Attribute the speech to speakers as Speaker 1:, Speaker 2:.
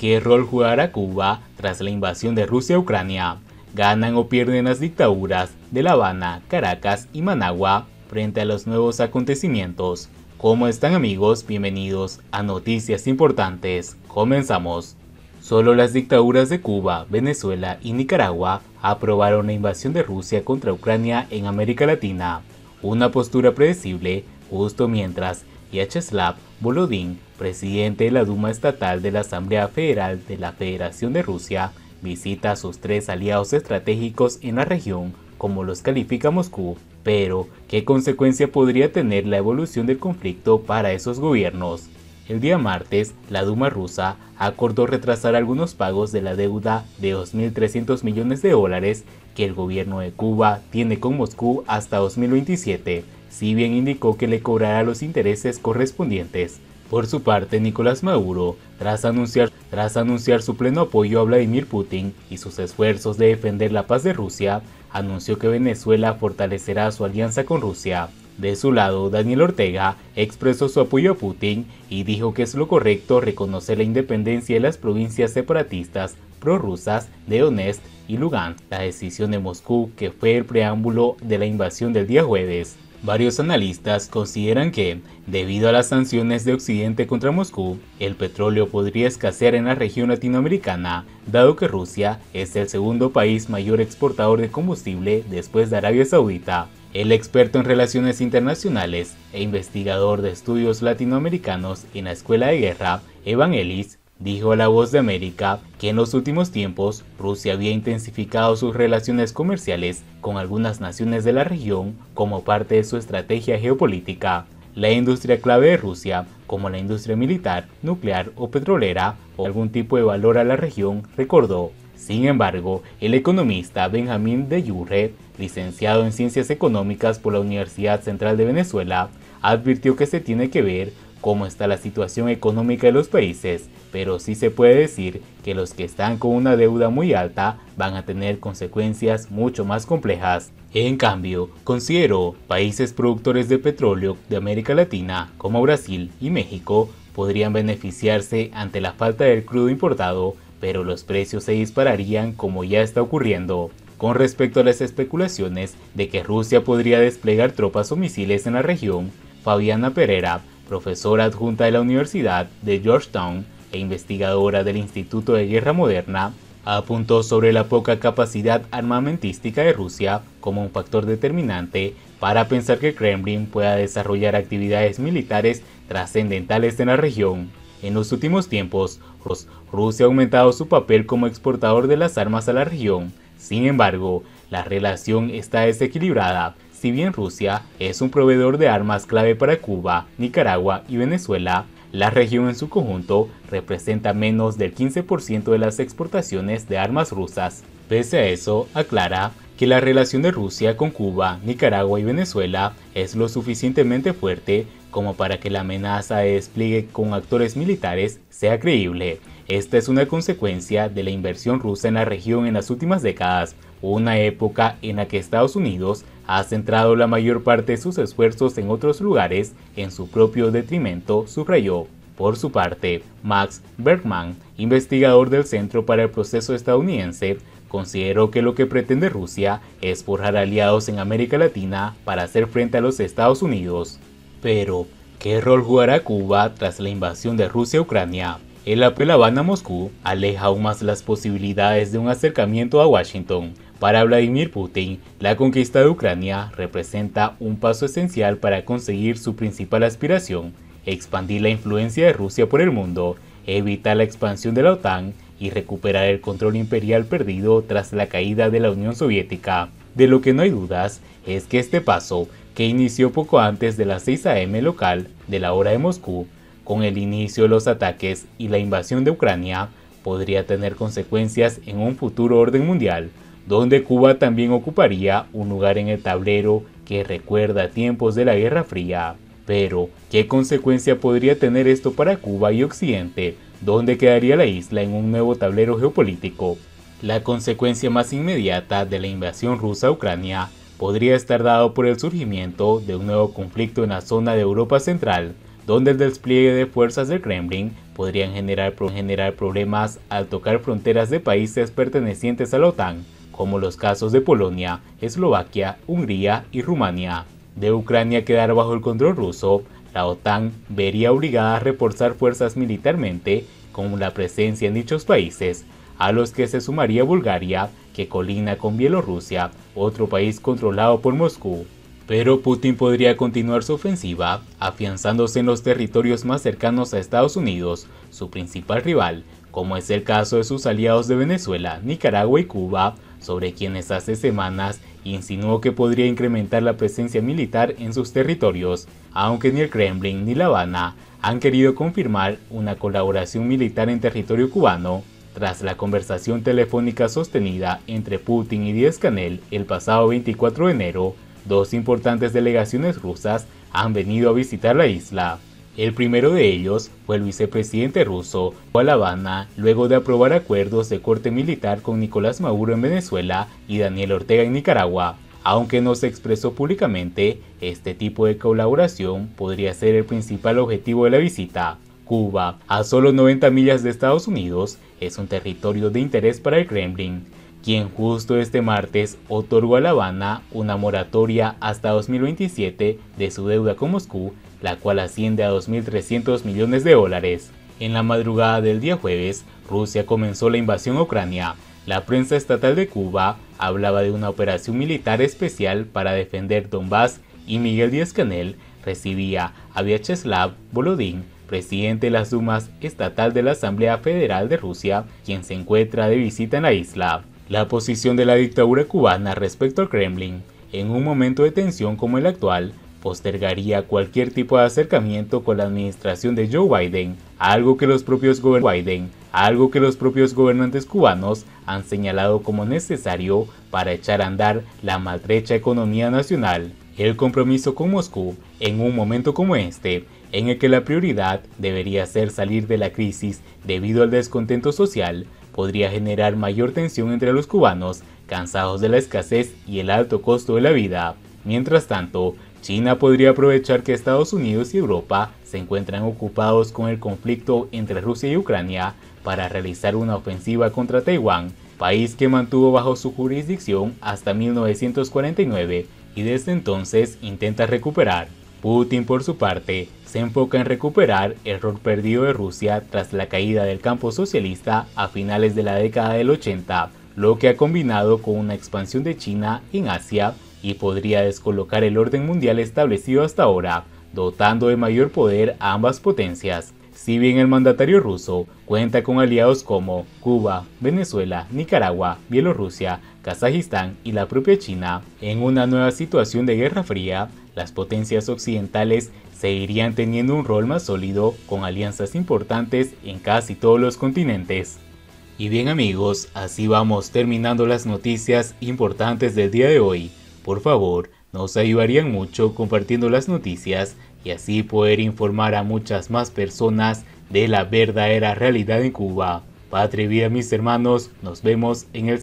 Speaker 1: qué rol jugará Cuba tras la invasión de Rusia a Ucrania. Ganan o pierden las dictaduras de La Habana, Caracas y Managua frente a los nuevos acontecimientos. ¿Cómo están amigos? Bienvenidos a Noticias Importantes. Comenzamos. Solo las dictaduras de Cuba, Venezuela y Nicaragua aprobaron la invasión de Rusia contra Ucrania en América Latina. Una postura predecible justo mientras Yacheslav Bolodin, presidente de la Duma Estatal de la Asamblea Federal de la Federación de Rusia, visita a sus tres aliados estratégicos en la región, como los califica Moscú, pero ¿qué consecuencia podría tener la evolución del conflicto para esos gobiernos? El día martes, la Duma rusa acordó retrasar algunos pagos de la deuda de 2.300 millones de dólares que el gobierno de Cuba tiene con Moscú hasta 2027 si bien indicó que le cobrará los intereses correspondientes. Por su parte, Nicolás Maduro, tras anunciar, tras anunciar su pleno apoyo a Vladimir Putin y sus esfuerzos de defender la paz de Rusia, anunció que Venezuela fortalecerá su alianza con Rusia. De su lado, Daniel Ortega expresó su apoyo a Putin y dijo que es lo correcto reconocer la independencia de las provincias separatistas prorrusas de Donetsk y Lugansk, la decisión de Moscú que fue el preámbulo de la invasión del día jueves. Varios analistas consideran que, debido a las sanciones de Occidente contra Moscú, el petróleo podría escasear en la región latinoamericana, dado que Rusia es el segundo país mayor exportador de combustible después de Arabia Saudita. El experto en relaciones internacionales e investigador de estudios latinoamericanos en la Escuela de Guerra, Evan Ellis, Dijo La Voz de América que en los últimos tiempos Rusia había intensificado sus relaciones comerciales con algunas naciones de la región como parte de su estrategia geopolítica. La industria clave de Rusia, como la industria militar, nuclear o petrolera, o algún tipo de valor a la región, recordó. Sin embargo, el economista Benjamín de Yurre, licenciado en Ciencias Económicas por la Universidad Central de Venezuela, advirtió que se tiene que ver cómo está la situación económica de los países, pero sí se puede decir que los que están con una deuda muy alta van a tener consecuencias mucho más complejas. En cambio, considero países productores de petróleo de América Latina como Brasil y México podrían beneficiarse ante la falta del crudo importado, pero los precios se dispararían como ya está ocurriendo con respecto a las especulaciones de que Rusia podría desplegar tropas o misiles en la región, Fabiana Pereira, profesora adjunta de la Universidad de Georgetown e investigadora del Instituto de Guerra Moderna, apuntó sobre la poca capacidad armamentística de Rusia como un factor determinante para pensar que Kremlin pueda desarrollar actividades militares trascendentales en la región. En los últimos tiempos, Rusia ha aumentado su papel como exportador de las armas a la región. Sin embargo, la relación está desequilibrada si bien Rusia es un proveedor de armas clave para Cuba, Nicaragua y Venezuela, la región en su conjunto representa menos del 15% de las exportaciones de armas rusas. Pese a eso, aclara que la relación de Rusia con Cuba, Nicaragua y Venezuela es lo suficientemente fuerte como para que la amenaza de despliegue con actores militares sea creíble. Esta es una consecuencia de la inversión rusa en la región en las últimas décadas, una época en la que Estados Unidos ha centrado la mayor parte de sus esfuerzos en otros lugares en su propio detrimento, subrayó. Por su parte, Max Bergman, investigador del Centro para el Proceso Estadounidense, consideró que lo que pretende Rusia es forjar aliados en América Latina para hacer frente a los Estados Unidos. Pero, ¿qué rol jugará Cuba tras la invasión de Rusia a Ucrania? El apel Habana-Moscú aleja aún más las posibilidades de un acercamiento a Washington, para Vladimir Putin, la conquista de Ucrania representa un paso esencial para conseguir su principal aspiración, expandir la influencia de Rusia por el mundo, evitar la expansión de la OTAN y recuperar el control imperial perdido tras la caída de la Unión Soviética. De lo que no hay dudas es que este paso, que inició poco antes de las 6 a.m. local de la hora de Moscú, con el inicio de los ataques y la invasión de Ucrania, podría tener consecuencias en un futuro orden mundial donde Cuba también ocuparía un lugar en el tablero que recuerda tiempos de la Guerra Fría. Pero, ¿qué consecuencia podría tener esto para Cuba y Occidente, donde quedaría la isla en un nuevo tablero geopolítico? La consecuencia más inmediata de la invasión rusa a Ucrania podría estar dado por el surgimiento de un nuevo conflicto en la zona de Europa Central, donde el despliegue de fuerzas del Kremlin podrían generar, generar problemas al tocar fronteras de países pertenecientes a la OTAN, como los casos de Polonia, Eslovaquia, Hungría y Rumania. De Ucrania quedar bajo el control ruso, la OTAN vería obligada a reforzar fuerzas militarmente con la presencia en dichos países, a los que se sumaría Bulgaria, que colina con Bielorrusia, otro país controlado por Moscú. Pero Putin podría continuar su ofensiva, afianzándose en los territorios más cercanos a Estados Unidos, su principal rival, como es el caso de sus aliados de Venezuela, Nicaragua y Cuba, sobre quienes hace semanas insinuó que podría incrementar la presencia militar en sus territorios, aunque ni el Kremlin ni La Habana han querido confirmar una colaboración militar en territorio cubano tras la conversación telefónica sostenida entre Putin y Díaz-Canel el pasado 24 de enero, dos importantes delegaciones rusas han venido a visitar la isla. El primero de ellos fue el vicepresidente ruso, Juan a La Habana luego de aprobar acuerdos de corte militar con Nicolás Maduro en Venezuela y Daniel Ortega en Nicaragua. Aunque no se expresó públicamente, este tipo de colaboración podría ser el principal objetivo de la visita. Cuba, a solo 90 millas de Estados Unidos, es un territorio de interés para el Kremlin, quien justo este martes otorgó a La Habana una moratoria hasta 2027 de su deuda con Moscú, la cual asciende a 2.300 millones de dólares. En la madrugada del día jueves, Rusia comenzó la invasión a Ucrania. La prensa estatal de Cuba hablaba de una operación militar especial para defender Donbass y Miguel Díaz-Canel recibía a Vyacheslav Volodin, presidente de las Dumas Estatal de la Asamblea Federal de Rusia, quien se encuentra de visita en la isla. La posición de la dictadura cubana respecto al Kremlin, en un momento de tensión como el actual, postergaría cualquier tipo de acercamiento con la administración de Joe Biden, algo que los propios, gobernantes cubanos han señalado como necesario para echar a andar la maltrecha economía nacional. El compromiso con Moscú, en un momento como este, en el que la prioridad debería ser salir de la crisis debido al descontento social, podría generar mayor tensión entre los cubanos, cansados de la escasez y el alto costo de la vida. Mientras tanto, China podría aprovechar que Estados Unidos y Europa se encuentran ocupados con el conflicto entre Rusia y Ucrania para realizar una ofensiva contra Taiwán, país que mantuvo bajo su jurisdicción hasta 1949 y desde entonces intenta recuperar. Putin, por su parte, se enfoca en recuperar el rol perdido de Rusia tras la caída del campo socialista a finales de la década del 80, lo que ha combinado con una expansión de China en Asia y podría descolocar el orden mundial establecido hasta ahora, dotando de mayor poder a ambas potencias. Si bien el mandatario ruso cuenta con aliados como Cuba, Venezuela, Nicaragua, Bielorrusia, Kazajistán y la propia China, en una nueva situación de Guerra Fría, las potencias occidentales seguirían teniendo un rol más sólido con alianzas importantes en casi todos los continentes. Y bien amigos, así vamos terminando las noticias importantes del día de hoy. Por favor, nos ayudarían mucho compartiendo las noticias y así poder informar a muchas más personas de la verdadera realidad en Cuba. Patria y mis hermanos, nos vemos en el